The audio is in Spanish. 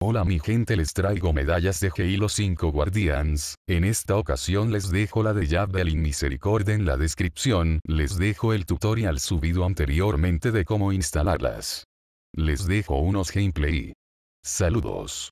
Hola mi gente les traigo medallas de Halo 5 Guardians, en esta ocasión les dejo la de Yabdal Misericordia en la descripción, les dejo el tutorial subido anteriormente de cómo instalarlas. Les dejo unos gameplay. Saludos.